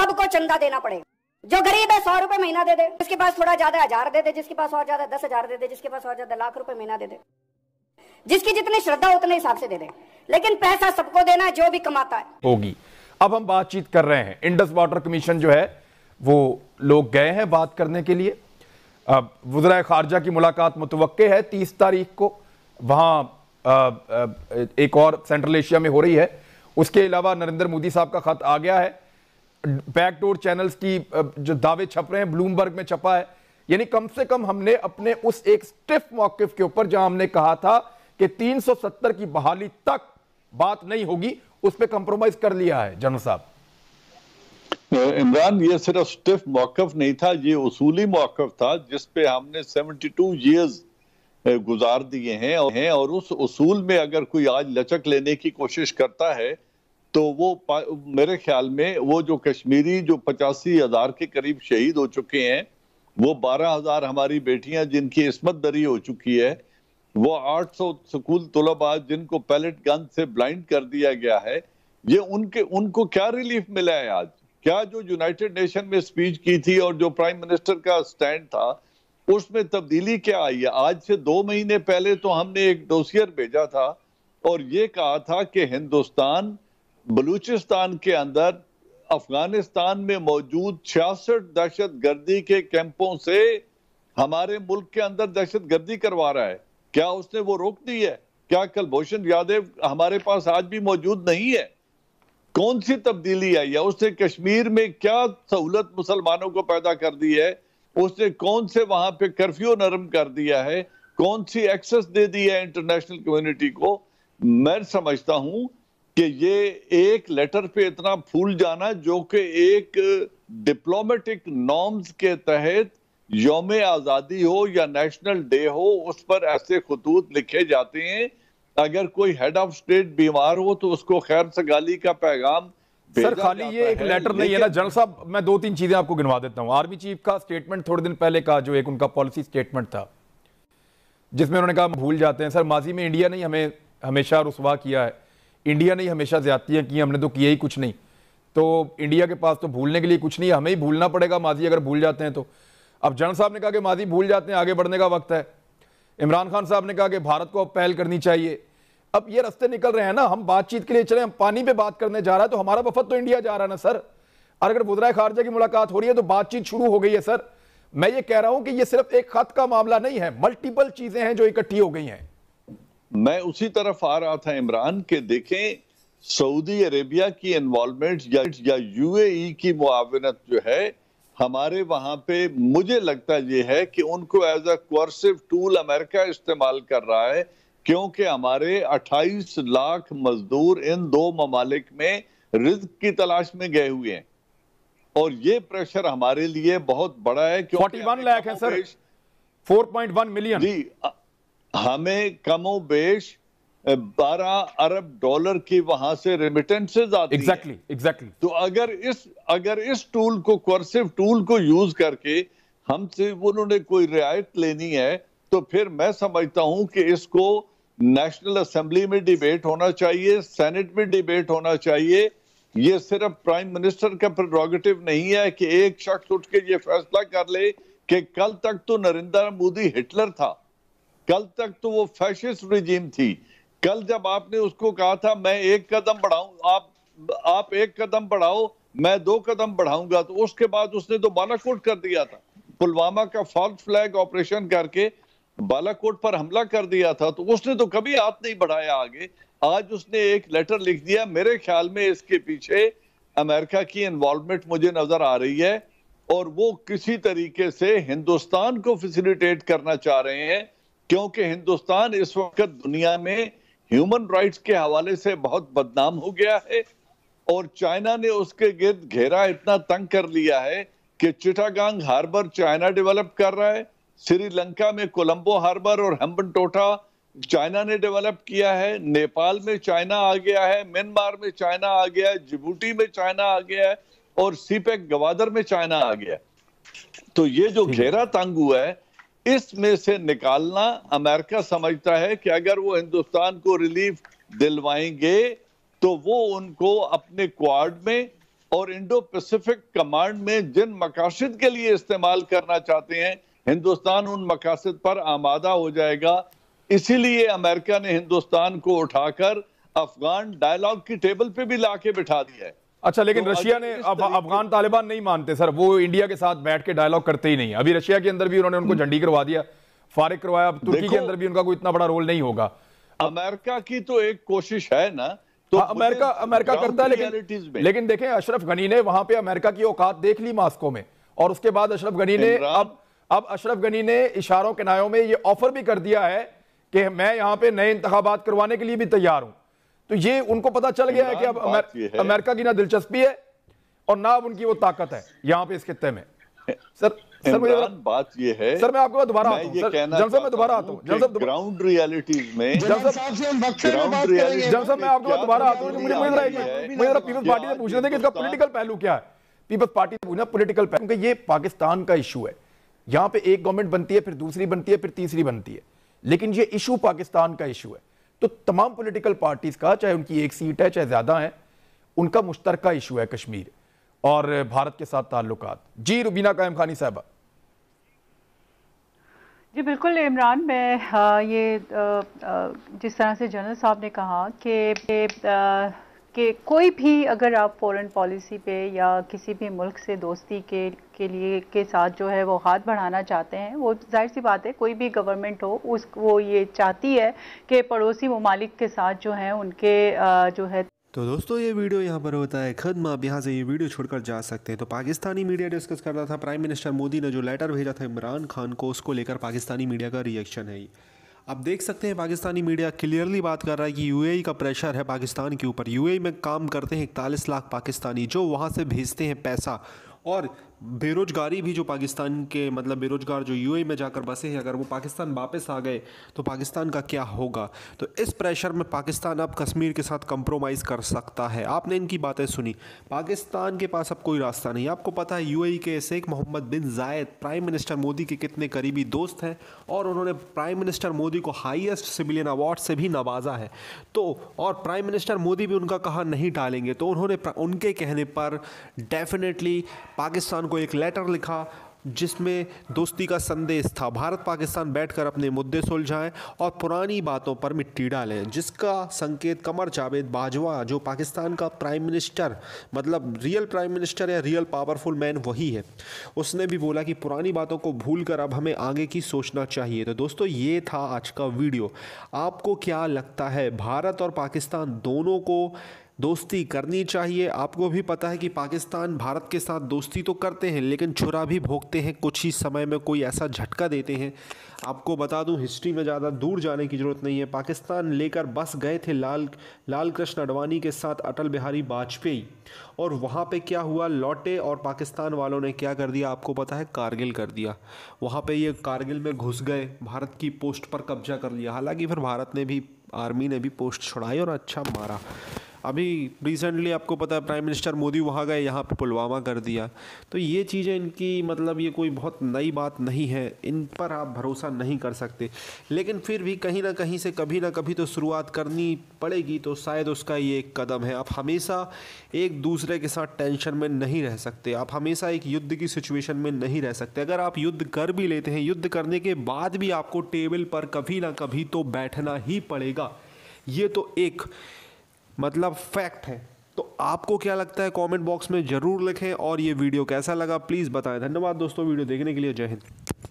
सबको चंदा देना पड़ेगा जो गरीब है सौ रुपए महीना दे दे जिसके पास थोड़ा ज्यादा हजार दे दे जिसके पास और ज्यादा दस हजार दे दे जिसके पास और ज्यादा लाख रुपए महीना दे दे जिसकी जितनी श्रद्धा उतने हिसाब से दे दे लेकिन पैसा सबको देना है जो भी कमाता है होगी अब हम बातचीत कर रहे हैं इंडस वाटर कमीशन जो है वो लोग गए हैं बात करने के लिए अब वजरा खारजा की मुलाकात मुतव है तीस तारीख को वहां एक और सेंट्रल एशिया में हो रही है उसके अलावा नरेंद्र मोदी साहब का खत आ गया है बैकडोर चैनल्स की जो दावे छप रहे हैं ब्लूमबर्ग में छपा है यानी कम से कम हमने अपने उस एक स्टिफ मौकफ के ऊपर जहां हमने कहा था कि 370 की बहाली तक बात नहीं होगी उस पर कंप्रोमाइज कर लिया है जनरल साहब इमरान ये सिर्फ स्टिफ मौकफ नहीं था ये उसूली मौकफ था जिसपे हमने 72 इयर्स गुजार दिए हैं और उस उसूल में अगर कोई आज लचक लेने की कोशिश करता है तो वो मेरे ख्याल में वो जो कश्मीरी जो पचासी हजार के करीब शहीद हो चुके हैं वो बारह हजार हमारी बेटियां जिनकी इसमत दरी हो चुकी है वो सौ स्कूल तलबा जिनको पैलेट गन से ब्लाइंड कर दिया गया है ये उनके उनको क्या रिलीफ मिला है आज क्या जो यूनाइटेड नेशन में स्पीच की थी और जो प्राइम मिनिस्टर का स्टैंड था उसमें तब्दीली क्या आई है आज से दो महीने पहले तो हमने एक डोसियर भेजा था और ये कहा था कि हिंदुस्तान बलूचिस्तान के अंदर अफगानिस्तान में मौजूद छियासठ दहशत गर्दी के कैंपों से हमारे मुल्क के अंदर दहशत गर्दी करवा रहा है क्या उसने वो रोक दी है क्या कलभूषण यादव हमारे पास आज भी मौजूद नहीं है कौन सी तब्दीली आई है उसने कश्मीर में क्या सहूलत मुसलमानों को पैदा कर दी है उसने कौन से वहां पे कर्फ्यू नरम कर दिया है कौन सी एक्सेस दे दी है इंटरनेशनल कम्युनिटी को मैं समझता हूं कि ये एक लेटर पे इतना फूल जाना जो कि एक डिप्लोमेटिक नॉर्म्स के तहत योम आज़ादी हो या नेशनल डे हो उस पर ऐसे खतूत लिखे जाते हैं अगर कोई हेड ऑफ स्टेट बीमार हो तो उसको खैर सगाली का पैगाम सर खाली ये एक लेटर नहीं है ना जनरल साहब मैं दो तीन चीजें आपको गिनवा देता हूं आर्मी चीफ का स्टेटमेंट थोड़े दिन पहले का जो एक उनका पॉलिसी स्टेटमेंट था जिसमें उन्होंने कहा भूल जाते हैं सर माजी में इंडिया ने हमें हमेशा रसवा किया है इंडिया ने ही हमेशा ज्यादतियाँ की हमने तो किया ही कुछ नहीं तो इंडिया के पास तो भूलने के लिए कुछ नहीं है हमें ही भूलना पड़ेगा माजी अगर भूल जाते हैं तो अब जन साहब ने कहा कि माजी भूल जाते हैं आगे बढ़ने का वक्त है इमरान खान साहब ने कहा कि भारत को अब पहल करनी चाहिए अब ये रास्ते निकल रहे हैं ना हम बातचीत के लिए चले हम पानी पे बात करने जा रहा है तो हमारा वफद तो इंडिया जा रहा है ना सर और अगर बुधराय खारजा की मुलाकात हो रही है तो बातचीत शुरू हो गई है सर मैं ये कह रहा हूं कि ये सिर्फ एक खत का मामला नहीं है मल्टीपल चीजें हैं जो इकट्ठी हो गई हैं मैं उसी तरफ आ रहा था इमरान के देखें सऊदी अरेबिया की इन्वॉल्वमेंट या, या यूएई e की मुआवनत जो है हमारे वहां पे मुझे लगता ये है कि उनको as a coercive tool America इस्तेमाल कर रहा है क्योंकि हमारे 28 लाख मजदूर इन दो ममालिक में रिज की तलाश में गए हुए हैं और ये प्रेशर हमारे लिए बहुत बड़ा है क्योंकि 41 लाख है सर 4.1 मिलियन जी हमें कमो बेश बारह अरब डॉलर की वहां से रेमिटेंसेज आती एग्जैक्टली exactly, एग्जैक्टली exactly. तो अगर इस अगर इस टूल को कोर्सिव टूल को यूज करके हमसे उन्होंने कोई रियायत लेनी है तो फिर मैं समझता हूं कि इसको नेशनल असेंबली में डिबेट होना चाहिए सेनेट में डिबेट होना चाहिए ये सिर्फ प्राइम मिनिस्टर का प्रोगेटिव नहीं है कि एक शख्स उठ के ये फैसला कर ले कि कल तक तो नरेंद्र मोदी हिटलर था कल तक तो वो फैशिस्ट रिजीम थी कल जब आपने उसको कहा था मैं एक कदम बढ़ाऊ आप आप एक कदम बढ़ाओ मैं दो कदम बढ़ाऊंगा तो उसके बाद उसने तो बालाकोट कर दिया था पुलवामा का फॉल्स फ्लैग ऑपरेशन करके बालाकोट पर हमला कर दिया था तो उसने तो कभी हाथ नहीं बढ़ाया आगे आज उसने एक लेटर लिख दिया मेरे ख्याल में इसके पीछे अमेरिका की इन्वॉल्वमेंट मुझे नजर आ रही है और वो किसी तरीके से हिंदुस्तान को फैसिलिटेट करना चाह रहे हैं क्योंकि हिंदुस्तान इस वक्त दुनिया में ह्यूमन राइट्स के हवाले से बहुत बदनाम हो गया है और चाइना ने उसके गिर्द घेरा इतना तंग कर लिया है कि चिटागांग हार्बर चाइना डेवलप कर रहा है श्रीलंका में कोलंबो हार्बर और हम्बन टोटा चाइना ने डेवलप किया है नेपाल में चाइना आ गया है म्यांमार में चाइना आ गया है जिबूटी में चाइना आ गया है और सीपेक गवादर में चाइना आ गया तो ये जो घेरा तंग हुआ है इसमें से निकालना अमेरिका समझता है कि अगर वो हिंदुस्तान को रिलीफ दिलवाएंगे तो वो उनको अपने क्वाड में और इंडो पैसिफिक कमांड में जिन मकासद के लिए इस्तेमाल करना चाहते हैं हिंदुस्तान उन मकासद पर आमादा हो जाएगा इसीलिए अमेरिका ने हिंदुस्तान को उठाकर अफगान डायलॉग की टेबल पे भी लाके बिठा दिया है अच्छा लेकिन तो रशिया ने अब अफगान तालिबान नहीं मानते सर वो इंडिया के साथ बैठ के डायलॉग करते ही नहीं अभी रशिया के अंदर भी उन्होंने उनको झंडी करवा दिया फारिग करवाया अब तुर्की के अंदर भी उनका कोई इतना बड़ा रोल नहीं होगा अमेरिका की तो एक कोशिश है ना तो हाँ, अमेरिका अमेरिका करता है लेकिन लेकिन देखें अशरफ गनी ने वहां पे अमेरिका की औकात देख ली मास्को में और उसके बाद अशरफ गनी ने अब अब अशरफ गनी ने इशारों किनायों में ये ऑफर भी कर दिया है कि मैं यहाँ पे नए इंतबात करवाने के लिए भी तैयार हूँ तो ये उनको पता चल गया है कि अब अमेर, है। अमेरिका की ना दिलचस्पी है और ना अब उनकी वो ताकत है यहाँ पे इस खत्ते में सर सर मुझे बात ये है सर मैं आपको दोबारा आता जन साहब मैं दोबारा आता हूँ जन साहब ग्राउंड रियलिटीज में जन साहब मैं आपको दोबारा आता हूँ मुझे मुझे पीपल्स पार्टी से पूछना थे कि इसका पोलिटिकल पहलू क्या है पीपल्स पार्टी से पूछना पोलिटिकल पहलू क्योंकि ये पाकिस्तान का इशू है यहाँ पे एक गवर्नमेंट बनती है फिर दूसरी बनती है फिर तीसरी बनती है लेकिन ये इशू पाकिस्तान का इशू है तो तमाम पोलिटिकल पार्टीज़ का चाहे उनकी एक सीट है चाहे ज़्यादा है उनका मुश्तरक इशू है कश्मीर और भारत के साथ ताल्लुक जी रुबीना कायम खानी साहबा जी बिल्कुल इमरान मैं ये जिस तरह से जनरल साहब ने कहा कि कि कोई भी अगर आप फॉरेन पॉलिसी पे या किसी भी मुल्क से दोस्ती के के लिए के साथ जो है वो हाथ बढ़ाना चाहते हैं वो जाहिर सी बात है कोई भी गवर्नमेंट हो उस वो ये चाहती है कि पड़ोसी ममालिक के साथ जो है उनके जो है तो दोस्तों ये वीडियो यहाँ पर होता है खत्म आप यहाँ से ये वीडियो छोड़कर जा सकते हैं तो पाकिस्तानी मीडिया डिस्कस कर रहा था प्राइम मिनिस्टर मोदी ने जो लेटर भेजा था इमरान खान को उसको लेकर पाकिस्तानी मीडिया का रिएक्शन है अब देख सकते हैं पाकिस्तानी मीडिया क्लियरली बात कर रहा है कि यूएई का प्रेशर है पाकिस्तान के ऊपर यूएई में काम करते हैं इकतालीस लाख पाकिस्तानी जो वहाँ से भेजते हैं पैसा और बेरोजगारी भी जो पाकिस्तान के मतलब बेरोजगार जो यूएई e में जाकर बसे हैं अगर वो पाकिस्तान वापस आ गए तो पाकिस्तान का क्या होगा तो इस प्रेशर में पाकिस्तान अब कश्मीर के साथ कंप्रोमाइज़ कर सकता है आपने इनकी बातें सुनी पाकिस्तान के पास अब कोई रास्ता नहीं आपको पता है यू e के शेख मोहम्मद बिन जायद प्राइम मिनिस्टर मोदी के कितने करीबी दोस्त हैं और उन्होंने प्राइम मिनिस्टर मोदी को हाइस्ट सिविलियन अवार्ड से भी नवाजा है तो और प्राइम मिनिस्टर मोदी भी उनका कहा नहीं डालेंगे तो उन्होंने उनके कहने पर डेफिनेटली पाकिस्तान को एक लेटर लिखा जिसमें दोस्ती का संदेश था भारत पाकिस्तान बैठकर अपने मुद्दे सुलझाएं और पुरानी बातों पर मिट्टी डालें जिसका संकेत कमर जावेद बाजवा जो पाकिस्तान का प्राइम मिनिस्टर मतलब रियल प्राइम मिनिस्टर या रियल पावरफुल मैन वही है उसने भी बोला कि पुरानी बातों को भूल कर अब हमें आगे की सोचना चाहिए तो दोस्तों ये था आज का वीडियो आपको क्या लगता है भारत और पाकिस्तान दोनों को दोस्ती करनी चाहिए आपको भी पता है कि पाकिस्तान भारत के साथ दोस्ती तो करते हैं लेकिन छुरा भी भोगते हैं कुछ ही समय में कोई ऐसा झटका देते हैं आपको बता दूं हिस्ट्री में ज़्यादा दूर जाने की ज़रूरत नहीं है पाकिस्तान लेकर बस गए थे लाल लाल कृष्ण अडवाणी के साथ अटल बिहारी वाजपेयी और वहाँ पे क्या हुआ लौटे और पाकिस्तान वालों ने क्या कर दिया आपको पता है कारगिल कर दिया वहाँ पे ये कारगिल में घुस गए भारत की पोस्ट पर कब्जा कर लिया हालांकि फिर भारत ने भी आर्मी ने भी पोस्ट छुड़ाई और अच्छा मारा अभी रिसेंटली आपको पता है प्राइम मिनिस्टर मोदी वहाँ गए यहाँ पे पुलवामा कर दिया तो ये चीज़ें इनकी मतलब ये कोई बहुत नई बात नहीं है इन पर आप भरोसा नहीं कर सकते लेकिन फिर भी कहीं ना कहीं से कभी ना कभी तो शुरुआत करनी पड़ेगी तो शायद उसका ये एक कदम है आप हमेशा एक दूसरे के साथ टेंशन में नहीं रह सकते आप हमेशा एक युद्ध की सिचुएशन में नहीं रह सकते अगर आप युद्ध कर भी लेते हैं युद्ध करने के बाद भी आपको टेबल पर कभी ना कभी तो बैठना ही पड़ेगा ये तो एक मतलब फैक्ट है तो आपको क्या लगता है कमेंट बॉक्स में ज़रूर लिखें और ये वीडियो कैसा लगा प्लीज़ बताएं धन्यवाद दोस्तों वीडियो देखने के लिए जय हिंद